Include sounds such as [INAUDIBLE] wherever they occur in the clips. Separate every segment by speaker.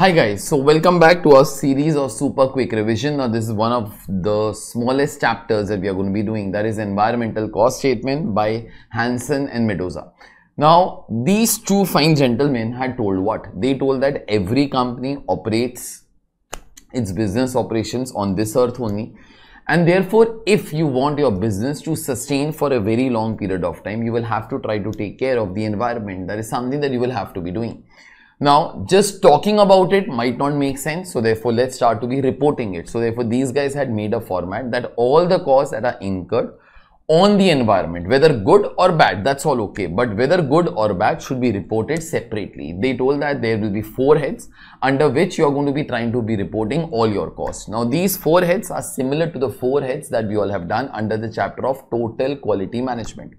Speaker 1: Hi guys, so welcome back to our series of super quick revision. Now this is one of the smallest chapters that we are going to be doing that is environmental cost statement by Hansen and Medusa. Now these two fine gentlemen had told what? They told that every company operates its business operations on this earth only and therefore if you want your business to sustain for a very long period of time you will have to try to take care of the environment that is something that you will have to be doing now, just talking about it might not make sense. So therefore, let's start to be reporting it. So therefore, these guys had made a format that all the costs that are incurred on the environment, whether good or bad, that's all okay. But whether good or bad should be reported separately. They told that there will be four heads under which you're going to be trying to be reporting all your costs. Now, these four heads are similar to the four heads that we all have done under the chapter of total quality management.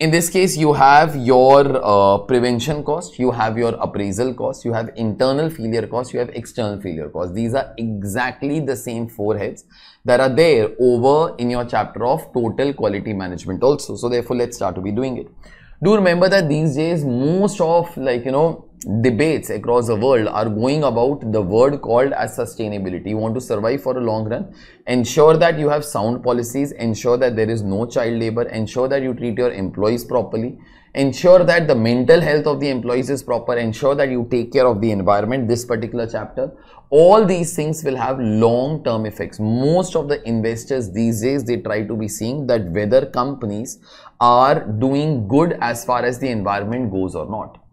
Speaker 1: In this case, you have your uh, prevention cost, you have your appraisal cost, you have internal failure cost, you have external failure cost. These are exactly the same four heads that are there over in your chapter of total quality management also. So therefore, let's start to be doing it. Do remember that these days, most of like, you know, debates across the world are going about the word called as sustainability. You want to survive for a long run, ensure that you have sound policies, ensure that there is no child labor, ensure that you treat your employees properly, ensure that the mental health of the employees is proper, ensure that you take care of the environment, this particular chapter. All these things will have long-term effects. Most of the investors these days, they try to be seeing that whether companies are doing good as far as the environment goes or not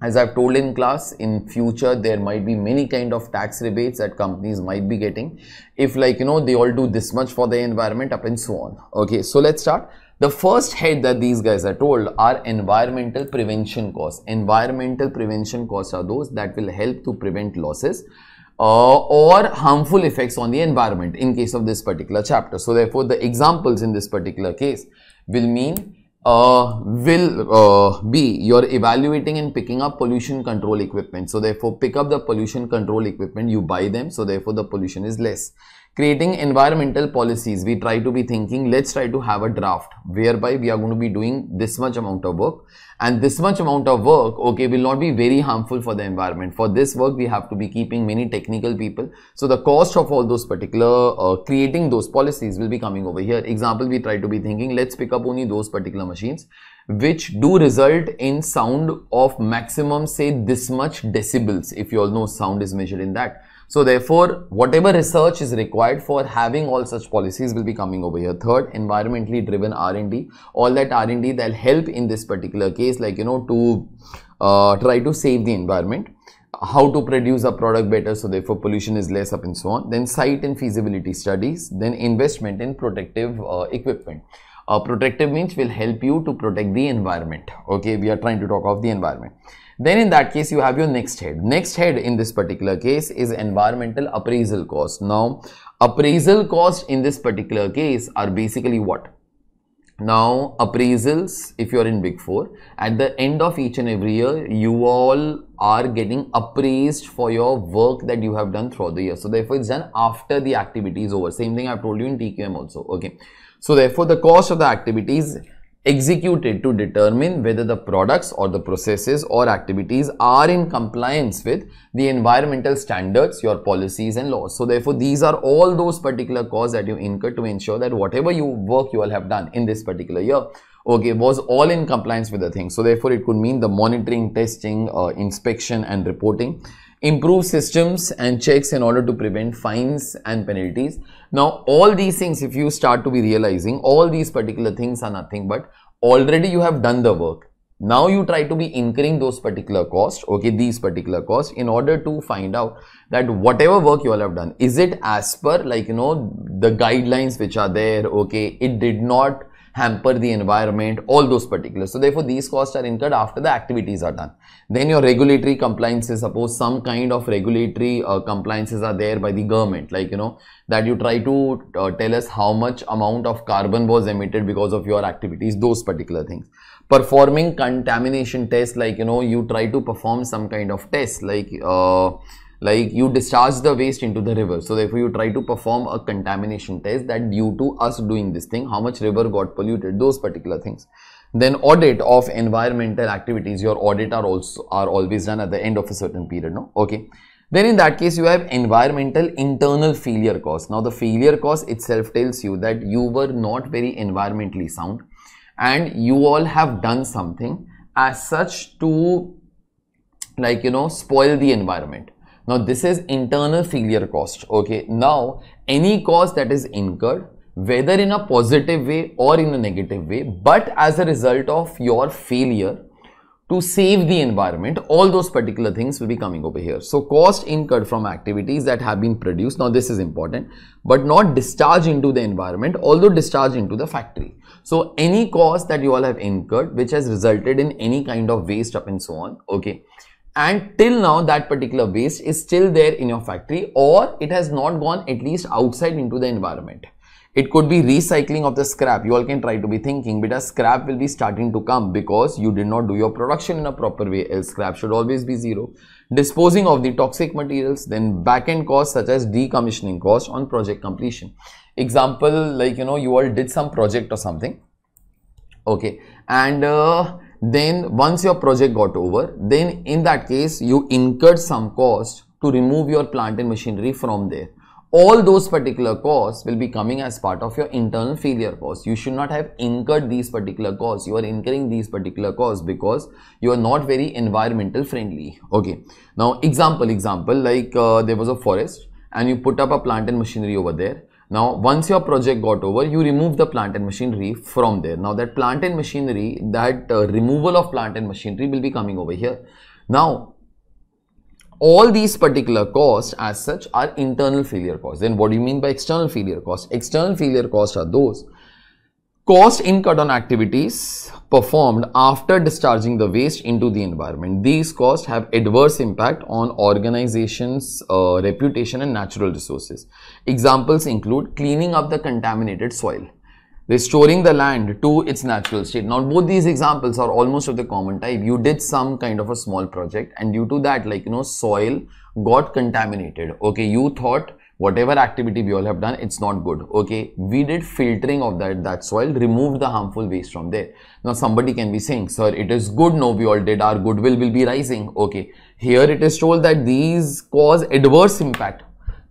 Speaker 1: as I've told in class, in future there might be many kind of tax rebates that companies might be getting if like, you know, they all do this much for the environment up and so on. Okay, so let's start. The first head that these guys are told are environmental prevention costs. Environmental prevention costs are those that will help to prevent losses uh, or harmful effects on the environment in case of this particular chapter. So therefore, the examples in this particular case will mean uh, will uh, be you're evaluating and picking up pollution control equipment. So therefore, pick up the pollution control equipment, you buy them. So therefore, the pollution is less creating environmental policies we try to be thinking let's try to have a draft whereby we are going to be doing this much amount of work and this much amount of work okay will not be very harmful for the environment for this work we have to be keeping many technical people so the cost of all those particular uh, creating those policies will be coming over here example we try to be thinking let's pick up only those particular machines which do result in sound of maximum say this much decibels if you all know sound is measured in that so therefore, whatever research is required for having all such policies will be coming over here. Third, environmentally driven R&D. All that R&D that'll help in this particular case, like, you know, to uh, try to save the environment how to produce a product better so therefore pollution is less up and so on then site and feasibility studies then investment in protective uh, equipment uh, protective means will help you to protect the environment okay we are trying to talk of the environment then in that case you have your next head next head in this particular case is environmental appraisal cost now appraisal cost in this particular case are basically what now appraisals if you're in big four at the end of each and every year you all are getting appraised for your work that you have done throughout the year so therefore it's done after the activity is over same thing i've told you in tqm also okay so therefore the cost of the activities executed to determine whether the products or the processes or activities are in compliance with the environmental standards, your policies and laws. So therefore, these are all those particular costs that you incur to ensure that whatever you work you all have done in this particular year okay, was all in compliance with the thing. So therefore, it could mean the monitoring, testing, uh, inspection and reporting. Improve systems and checks in order to prevent fines and penalties. Now, all these things, if you start to be realizing, all these particular things are nothing but already you have done the work. Now you try to be incurring those particular costs, okay, these particular costs in order to find out that whatever work you all have done, is it as per like, you know, the guidelines which are there, okay, it did not hamper the environment, all those particulars. So therefore, these costs are incurred after the activities are done. Then your regulatory compliances, suppose some kind of regulatory uh, compliances are there by the government, like, you know, that you try to uh, tell us how much amount of carbon was emitted because of your activities, those particular things. Performing contamination tests, like, you know, you try to perform some kind of test, like, uh, like you discharge the waste into the river so therefore you try to perform a contamination test that due to us doing this thing how much river got polluted those particular things then audit of environmental activities your audit are also are always done at the end of a certain period no okay then in that case you have environmental internal failure cost now the failure cost itself tells you that you were not very environmentally sound and you all have done something as such to like you know spoil the environment now this is internal failure cost. Okay. Now any cost that is incurred whether in a positive way or in a negative way, but as a result of your failure to save the environment, all those particular things will be coming over here. So cost incurred from activities that have been produced, now this is important, but not discharged into the environment, although discharged into the factory. So any cost that you all have incurred, which has resulted in any kind of waste up and so on, okay, and till now that particular waste is still there in your factory or it has not gone at least outside into the environment. It could be recycling of the scrap. You all can try to be thinking because scrap will be starting to come because you did not do your production in a proper way. Else scrap should always be zero. Disposing of the toxic materials, then back-end costs such as decommissioning costs on project completion. Example, like, you know, you all did some project or something. Okay. And uh, then once your project got over then in that case you incurred some cost to remove your plant and machinery from there all those particular costs will be coming as part of your internal failure cost. You should not have incurred these particular costs. You are incurring these particular costs because you are not very environmental friendly. Okay. Now, example, example, like uh, there was a forest and you put up a plant and machinery over there now, once your project got over, you remove the plant and machinery from there. Now, that plant and machinery, that uh, removal of plant and machinery will be coming over here. Now, all these particular costs as such are internal failure costs. Then what do you mean by external failure costs? External failure costs are those cost incurred on activities performed after discharging the waste into the environment. These costs have adverse impact on organization's uh, reputation and natural resources. Examples include cleaning up the contaminated soil, restoring the land to its natural state. Now, both these examples are almost of the common type. You did some kind of a small project and due to that, like, you know, soil got contaminated. Okay, you thought whatever activity we all have done it's not good okay we did filtering of that that soil removed the harmful waste from there now somebody can be saying sir it is good no we all did our goodwill will be rising okay here it is told that these cause adverse impact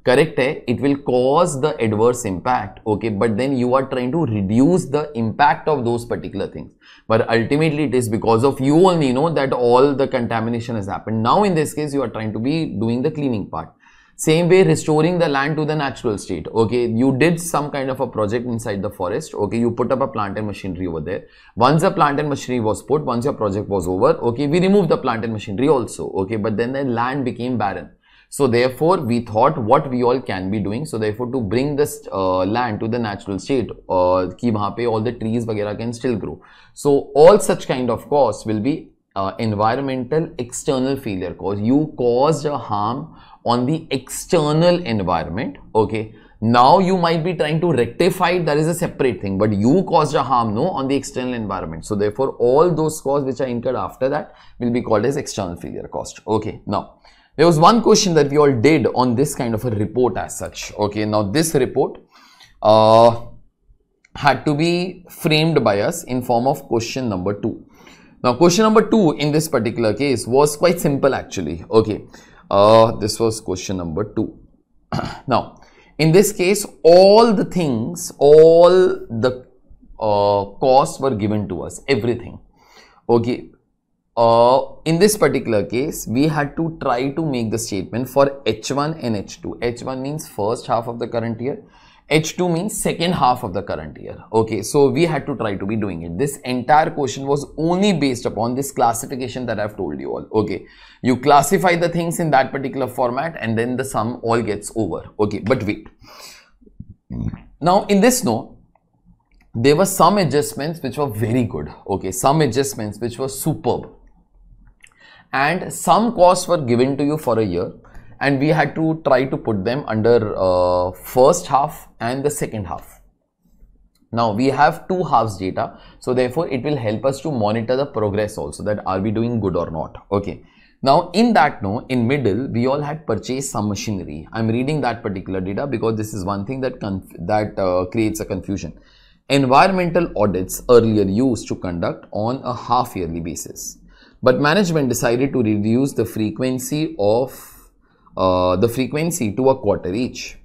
Speaker 1: correct hai? Eh? it will cause the adverse impact okay but then you are trying to reduce the impact of those particular things but ultimately it is because of you only know that all the contamination has happened now in this case you are trying to be doing the cleaning part same way, restoring the land to the natural state. Okay, you did some kind of a project inside the forest. Okay, you put up a plant and machinery over there. Once the plant and machinery was put, once your project was over, okay, we removed the plant and machinery also. Okay, but then the land became barren. So therefore, we thought what we all can be doing. So therefore, to bring this uh, land to the natural state, uh, ki pe all the trees vagera can still grow. So all such kind of costs will be uh, environmental external failure cause. You caused a harm on the external environment okay now you might be trying to rectify it that is a separate thing but you caused a harm no on the external environment so therefore all those costs which are incurred after that will be called as external failure cost okay now there was one question that we all did on this kind of a report as such okay now this report uh, had to be framed by us in form of question number two now question number two in this particular case was quite simple actually okay uh, this was question number 2 [CLEARS THROAT] now in this case all the things all the uh, costs were given to us everything okay uh, in this particular case we had to try to make the statement for h1 and h2 h1 means first half of the current year H2 means second half of the current year. Okay, so we had to try to be doing it. This entire question was only based upon this classification that I've told you all. Okay, you classify the things in that particular format and then the sum all gets over. Okay, but wait. Now in this note, there were some adjustments which were very good. Okay, some adjustments which were superb. And some costs were given to you for a year and we had to try to put them under uh, first half and the second half. Now we have two halves data, so therefore it will help us to monitor the progress also that are we doing good or not. Okay. Now in that note, in middle, we all had purchased some machinery. I'm reading that particular data because this is one thing that that uh, creates a confusion. Environmental audits earlier used to conduct on a half yearly basis, but management decided to reduce the frequency of uh, the frequency to a quarter each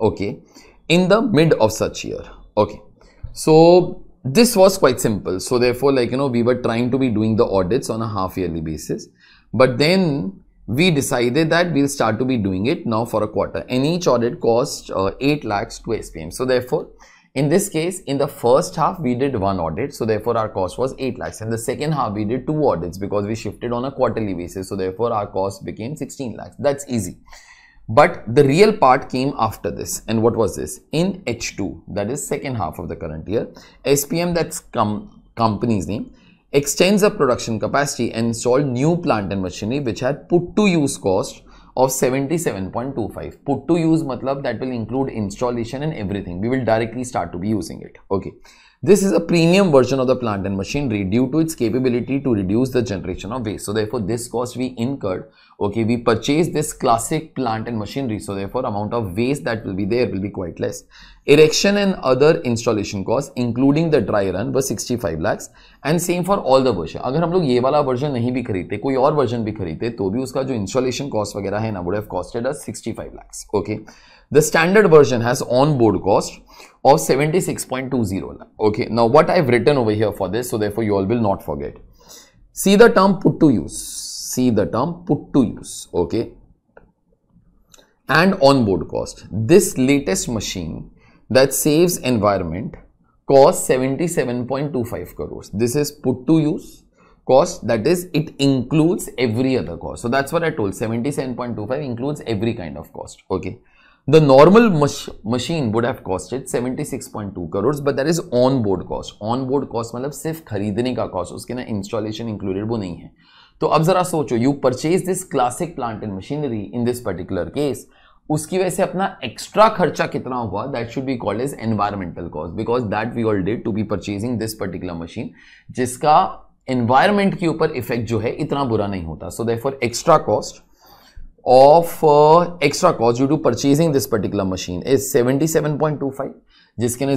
Speaker 1: okay in the mid of such year okay so this was quite simple so therefore like you know we were trying to be doing the audits on a half yearly basis but then we decided that we'll start to be doing it now for a quarter and each audit cost uh, 8 lakhs to SPM so therefore in this case, in the first half, we did one audit. So therefore, our cost was 8 lakhs. In the second half, we did two audits because we shifted on a quarterly basis. So therefore, our cost became 16 lakhs. That's easy. But the real part came after this. And what was this? In H2, that is second half of the current year, SPM, that's com company's name, extends the production capacity and installed new plant and machinery which had put to use cost of 77.25 put to use matlab that will include installation and everything we will directly start to be using it okay this is a premium version of the plant and machinery due to its capability to reduce the generation of waste. So therefore, this cost we incurred. Okay, we purchased this classic plant and machinery. So therefore, amount of waste that will be there will be quite less. Erection and other installation costs, including the dry run, were 65 lakhs And same for all the version. If we लोग ये वाला version version, भी खरीदते कोई buy, version भी खरीदते तो भी उसका 65 lakhs. okay? The standard version has onboard cost of 76.20 lakh. Okay, now what I've written over here for this, so therefore you all will not forget. See the term put to use. See the term put to use. Okay, and onboard cost. This latest machine that saves environment cost 77.25 crores. This is put to use cost that is it includes every other cost. So that's what I told 77.25 includes every kind of cost. Okay. The normal mach machine would have costed 76.2 crores, but there is on-board cost. On-board cost matlab sirf खरीदने ka cost, uske na installation included wo nahi hai to ab zara socho you purchase this classic plant and machinery in this particular case. उसकी वजह से अपना extra खर्चा कितना हुआ that should be called as environmental cost because that we all did to be purchasing this particular machine जिसका environment के ऊपर इफेक्ट जो है इतना बुरा नहीं होता so there extra cost of extra cost due to purchasing this particular machine is seventy seven point two five जिसके ने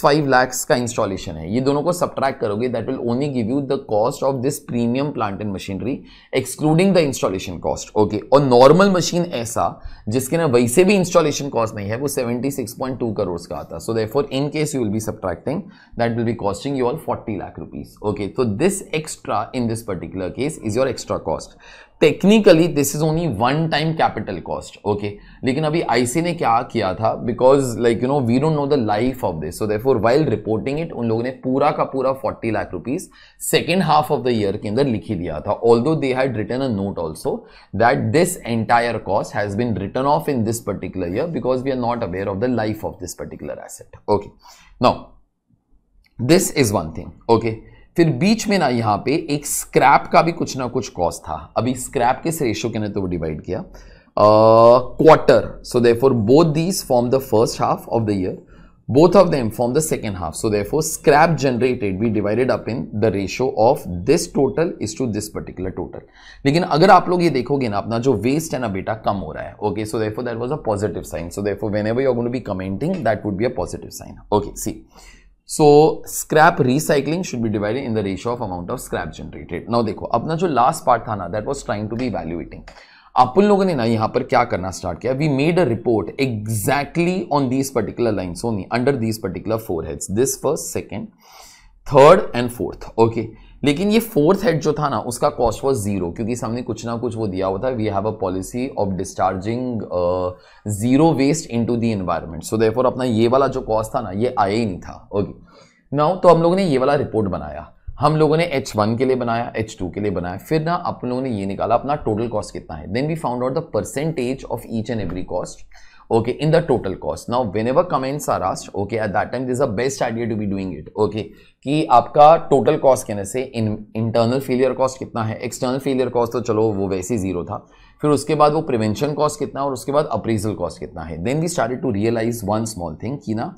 Speaker 1: फाइव लैक्स का इंस्टॉलेशन है ये दोनों को सब्ट्रैक्ट करोगे that will only give you the cost of this premium plant and machinery excluding the installation cost okay और normal machine ऐसा जिसके ना वैसे भी इंस्टॉलेशन कॉस्ट नहीं है वो seventy six point two crore का आता so there in case you will be subtracting that will be costing you all forty lakh rupees okay तो this extra in this particular case is your extra cost technically this is only one time capital cost okay लेकिन अभी IC ने क्या किया था because like you know we don't know the life of this so for while reporting it उन लोगों ने पूरा का पूरा forty lakh rupees second half of the year के अंदर लिखी दिया था although they had return a note also that this entire cost has been return off in this particular year because we are not aware of the life of this particular asset okay now this is one thing okay फिर बीच में ना यहां पे एक scrap का भी कुछ ना कुछ कॉस्ट था अभी स्क्रैप किस रेशियो के ने तो डिवाइड किया quarter so therefore both these form the first half of the year both of them from the second half so therefore scrap generated be divided up in the ratio of this total is to this particular total लेकिन अगर आप लोग ये देखोगे ना अपना जो waste है ना बेटा कम हो रहा है okay so therefore that was a positive sign so therefore whenever you are be commenting that would be a positive sign okay see so scrap recycling should be divided in the ratio of amount of scrap generated now देखो अपना जो last part था ना that was trying to be आप अपन लोगों ने ना यहां पर क्या करना स्टार्ट किया we made a report exactly on these particular line only under these particular four heads this first second third and fourth okay लेकिन ये फोर्थ हेड जो था ना उसका कॉस्ट वॉज जीरो क्योंकि सामने कुछ ना कुछ वो दिया हुआ था we have a policy of discharging zero waste into the environment so therefore अपना ये वाला जो कॉस्ट था ना ये आया ही नहीं था ओके okay. नाउ तो हम लोगों ने ये वाला रिपोर्ट बनाया हम लोगों ने H1 के लिए बनाया H2 के लिए बनाया फिर ना आप लोगों ने ये निकाला अपना टोटल कॉस्ट कितना है then we found out the percentage of each and every cost okay in the total cost now whenever comments are asked okay at that time this a best idea to be doing it okay कि आपका total cost कहने से in internal failure cost कितना है external failure cost तो चलो वो वैसे ही जीरो था फिर उसके बाद वो प्रिवेंशन कॉस्ट कितना और उसके बाद अप्रीजल कॉस्ट कितना है then we started to realize one small thing कि ना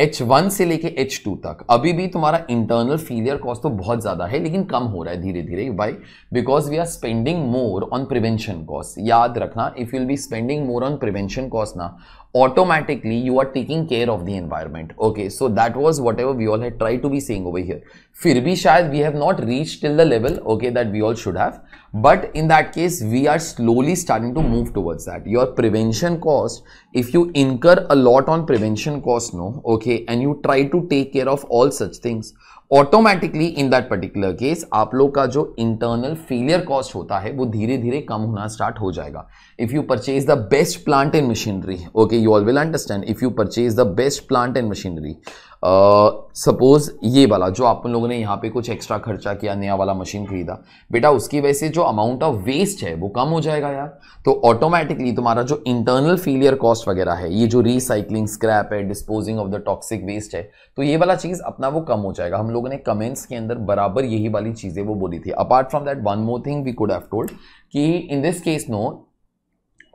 Speaker 1: एच वन से लेके एच टू तक अभी भी तुम्हारा इंटरनल फेलियर कॉस्ट तो बहुत ज़्यादा है लेकिन कम हो रहा है धीरे धीरे why because we are spending more on prevention cost याद रखना if you'll be spending more on prevention cost ना automatically you are taking care of the environment okay so that was whatever we all had tried to be saying over here fir bhi shayad we have not reached till the level okay that we all should have but in that case we are slowly starting to move towards that your prevention cost if you incur a lot on prevention cost no okay and you try to take care of all such things automatically in that particular case आप लोग का जो internal failure cost होता है वो धीरे धीरे कम होना स्टार्ट हो जाएगा if you purchase the best plant and machinery okay you all will understand if you purchase the best plant and machinery suppose ये वाला जो आप लोगों ने यहाँ पे कुछ एक्स्ट्रा खर्चा किया नया वाला मशीन खरीदा बेटा उसकी वजह से जो अमाउंट ऑफ वेस्ट है वो कम हो जाएगा यार तो ऑटोमेटिकली तुम्हारा जो इंटरनल फेलियर कॉस्ट वगैरह है ये जो रिसाइकलिंग स्क्रैप है disposing of the toxic waste है तो ये वाला चीज़ अपना वो कम हो जाएगा हम लोगों ने कमेंट्स के अंदर बराबर यही वाली चीज़ें वो बोली थी apart from that one more thing we could have told कि इन दिस केस नो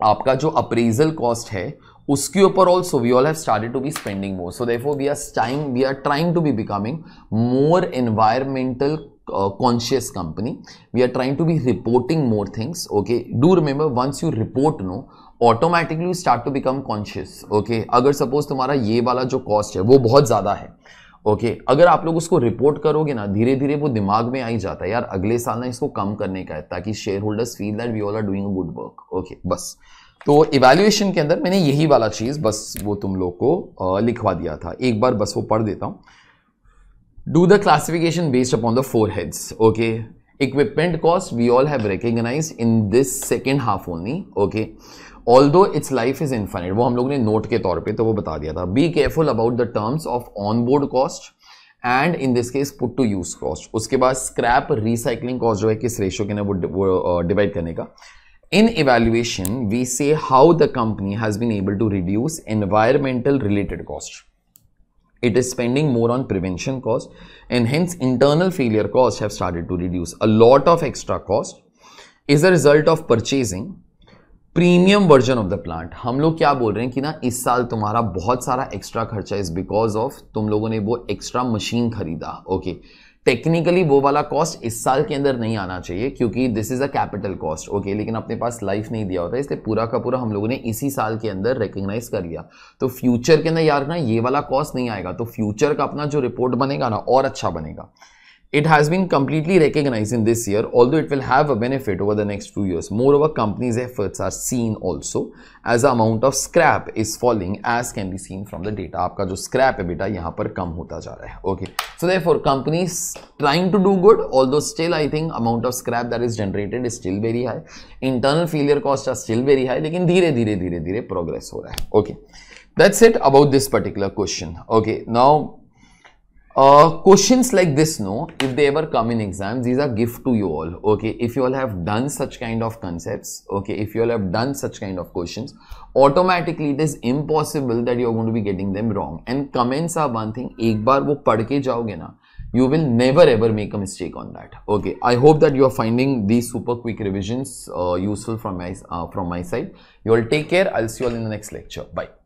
Speaker 1: आपका जो अप्रेजल कॉस्ट है उसके ऊपर also we all have started to be spending more so therefore we are time we are trying to be becoming more environmental conscious company we are trying to be reporting more things okay do remember once you report no automatically you start to become conscious okay अगर suppose तुम्हारा ये वाला जो cost है वो बहुत ज़्यादा है ओके okay, अगर आप लोग उसको रिपोर्ट करोगे ना धीरे धीरे वो दिमाग में आ ही जाता है यार अगले साल ना इसको कम करने का है ताकि share holders feel that we all are doing good work okay बस तो इवेल्युएशन के अंदर मैंने यही वाला चीज़ बस वो तुम लोग को लिखवा दिया था एक बार बस वो पढ़ देता हूं do the classification based upon the four heads okay cost we all have recognize in this second half only okay although its life is infinite वो हम लोग ने नोट के तौर पे तो वो बता दिया था be careful about the terms of on board cost and in this case put to use cost उसके बाद स्क्रैप रिसाइकलिंग कॉस्ट जो है किस रेशियो के ना वो डिवाइड करने का In evaluation, we say how the company has been able to reduce environmental related cost. It is spending more on prevention cost and hence internal failure costs have started to reduce. A lot of extra cost is a result of purchasing premium version of the plant हम लोग क्या बोल रहे हैं कि ना इस साल तुम्हारा बहुत सारा एक्स्ट्रा खर्चा इज बिकॉज ऑफ तुम लोगों ने वो एक्स्ट्रा मशीन खरीदा ओके okay. टेक्निकली वो वाला कॉस्ट इस साल के अंदर नहीं आना चाहिए क्योंकि this is a capital cost okay लेकिन अपने पास लाइफ नहीं दिया होता इसलिए पूरा का पूरा हम लोगों ने इसी साल के अंदर रिकग्नाइज कर लिया तो फ्यूचर के अंदर याद रखना ये वाला कॉस्ट नहीं आएगा तो फ्यूचर का अपना जो रिपोर्ट बनेगा ना और अच्छा बनेगा It has been completely recognized in this year, although it will have a benefit over the next few years. Moreover, companies' efforts are seen also as the amount of scrap is falling as can be seen from the data. आपका scrap है बेटा यहाँ पर Okay. So therefore, companies trying to do good, although still I think amount of scrap that is generated is still very high. Internal failure costs are still very high, लेकिन धीरे धीरे धीरे धीरे progress हो रहा Okay. That's it about this particular question. Okay. Now uh, questions like this no if they ever come in exams these are gift to you all okay if you all have done such kind of concepts okay if you all have done such kind of questions automatically it is impossible that you are going to be getting them wrong and comments are one thing ek bar wo pad jaoge na you will never ever make a mistake on that okay i hope that you are finding these super quick revisions uh, useful from my uh, from my side you all take care i'll see you all in the next lecture bye